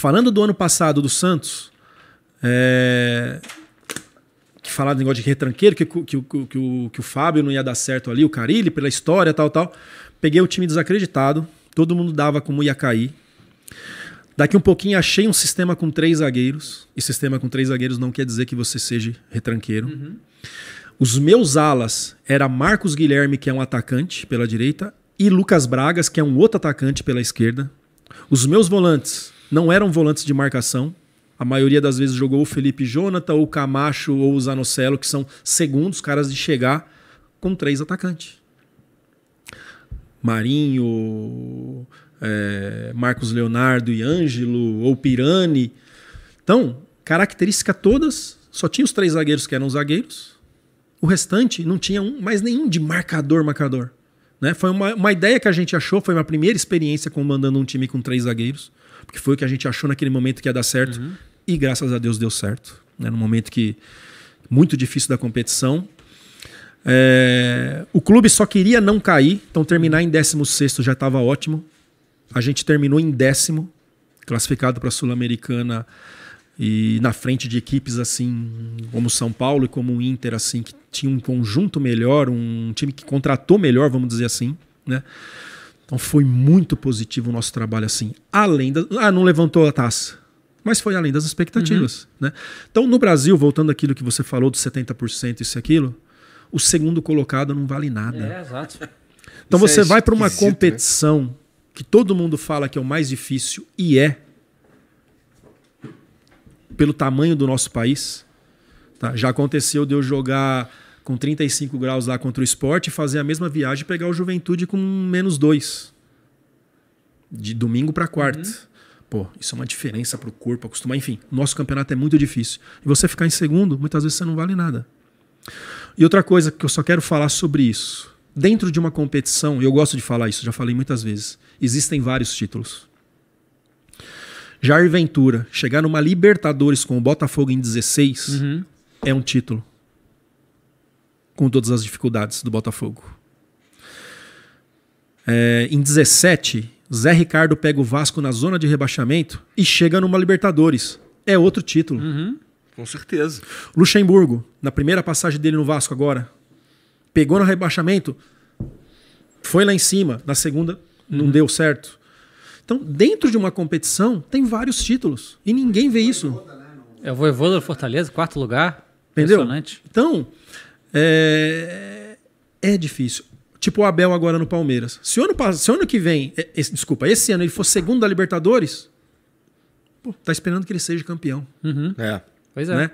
Falando do ano passado do Santos, é, que falaram do negócio de retranqueiro, que, que, que, que, o, que o Fábio não ia dar certo ali, o Carilli, pela história tal, tal. Peguei o time desacreditado, todo mundo dava como ia cair. Daqui um pouquinho achei um sistema com três zagueiros, e sistema com três zagueiros não quer dizer que você seja retranqueiro. Uhum. Os meus alas era Marcos Guilherme, que é um atacante pela direita, e Lucas Bragas, que é um outro atacante pela esquerda. Os meus volantes não eram volantes de marcação. A maioria das vezes jogou o Felipe Jonathan, ou o Camacho, ou o Zanocelo, que são segundos caras de chegar com três atacantes. Marinho, é, Marcos Leonardo e Ângelo, ou Pirani. Então, característica todas, só tinha os três zagueiros que eram zagueiros. O restante não tinha um, mais nenhum de marcador, marcador. Né? Foi uma, uma ideia que a gente achou, foi uma primeira experiência comandando um time com três zagueiros porque foi o que a gente achou naquele momento que ia dar certo. Uhum. E graças a Deus deu certo. Né? No momento que muito difícil da competição. É... o clube só queria não cair, então terminar em 16 já estava ótimo. A gente terminou em décimo, classificado para a Sul-Americana e na frente de equipes assim como São Paulo e como o Inter assim que tinha um conjunto melhor um time que contratou melhor vamos dizer assim né então foi muito positivo o nosso trabalho assim. Além da, ah, não levantou a taça. Mas foi além das expectativas. Uhum. Né? Então, no Brasil, voltando àquilo que você falou dos 70%, isso e aquilo, o segundo colocado não vale nada. É, exato. Então isso é você é vai para uma né? competição né? que todo mundo fala que é o mais difícil, e é, pelo tamanho do nosso país. Tá? Já aconteceu de eu jogar com 35 graus lá contra o esporte, fazer a mesma viagem e pegar o Juventude com menos dois. De domingo para quarta. Uhum. Pô, isso é uma diferença para o corpo acostumar. Enfim, nosso campeonato é muito difícil. E você ficar em segundo, muitas vezes você não vale nada. E outra coisa que eu só quero falar sobre isso. Dentro de uma competição, e eu gosto de falar isso, já falei muitas vezes, existem vários títulos. Jair Ventura chegar numa Libertadores com o Botafogo em 16 uhum. é um título com todas as dificuldades do Botafogo. É, em 17, Zé Ricardo pega o Vasco na zona de rebaixamento e chega numa Libertadores. É outro título. Uhum, com certeza. Luxemburgo, na primeira passagem dele no Vasco agora, pegou no rebaixamento, foi lá em cima, na segunda não uhum. deu certo. Então, dentro de uma competição, tem vários títulos e ninguém vê isso. É o Voivoda Fortaleza, quarto lugar. Entendeu? Então, é, é difícil. Tipo o Abel agora no Palmeiras. Se o ano, se ano que vem, é, esse, desculpa, esse ano ele for segundo da Libertadores, pô, tá esperando que ele seja campeão. Uhum. É. Pois é. Né?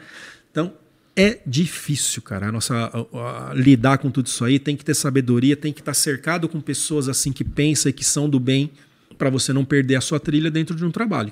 Então, é difícil, cara. A nossa a, a, lidar com tudo isso aí tem que ter sabedoria, tem que estar tá cercado com pessoas assim que pensam e que são do bem para você não perder a sua trilha dentro de um trabalho.